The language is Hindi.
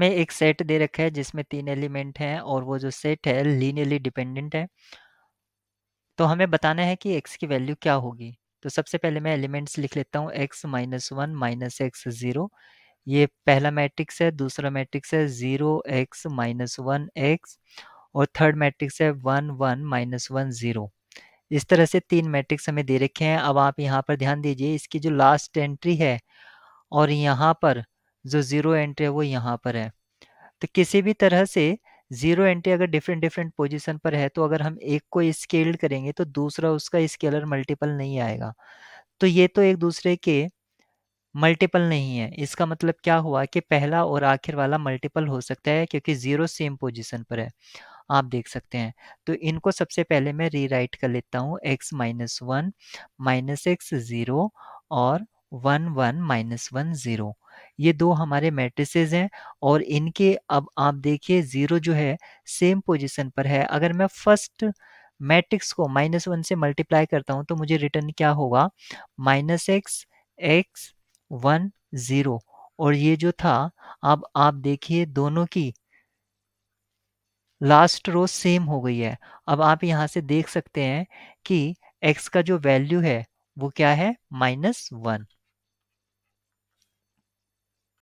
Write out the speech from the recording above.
में एक सेट दे रखा है जिसमें तीन एलिमेंट हैं और वो जो सेट है लीनियली डिपेंडेंट है तो हमें बताना है कि एक्स की वैल्यू क्या होगी तो सबसे पहले मैं एलिमेंट्स लिख लेता हूँ x minus one minus x zero ये पहला मैट्रिक्स है दूसरा मैट्रिक्स है zero x minus one x और थर्ड मैट्रिक्स है one one minus one zero इस तरह से तीन मैट्रिक्स हमें दे रखे हैं अब आप यहाँ पर ध्यान दीजिए इसकी जो लास्ट एंट्री है और यहाँ पर जो ज़ीरो एंट्री है वो यहाँ पर है तो किसी भी तरह से ज़ीरो एंट्री अगर डिफरेंट डिफरेंट पोजीशन पर है तो अगर हम एक को स्केल्ड करेंगे तो दूसरा उसका स्केलर मल्टीपल नहीं आएगा तो ये तो एक दूसरे के मल्टीपल नहीं है इसका मतलब क्या हुआ कि पहला और आखिर वाला मल्टीपल हो सकता है क्योंकि ज़ीरो सेम पोजिशन पर है आप देख सकते हैं तो इनको सबसे पहले मैं रीराइट कर लेता हूँ x minus one minus x zero और one one minus one zero ये दो हमारे मैट्रिसेज हैं और इनके अब आप देखिए ज़ीरो जो है सेम पोजीशन पर है अगर मैं फर्स्ट मैट्रिक्स को माइनस वन से मल्टीप्लाई करता हूँ तो मुझे रिटर्न क्या होगा minus x x one zero और ये जो था अब आप देखिए दोनों की लास्ट रो सेम हो गई है अब आप यहाँ से देख सकते हैं कि एक्स का जो वैल्यू है वो क्या है माइनस वन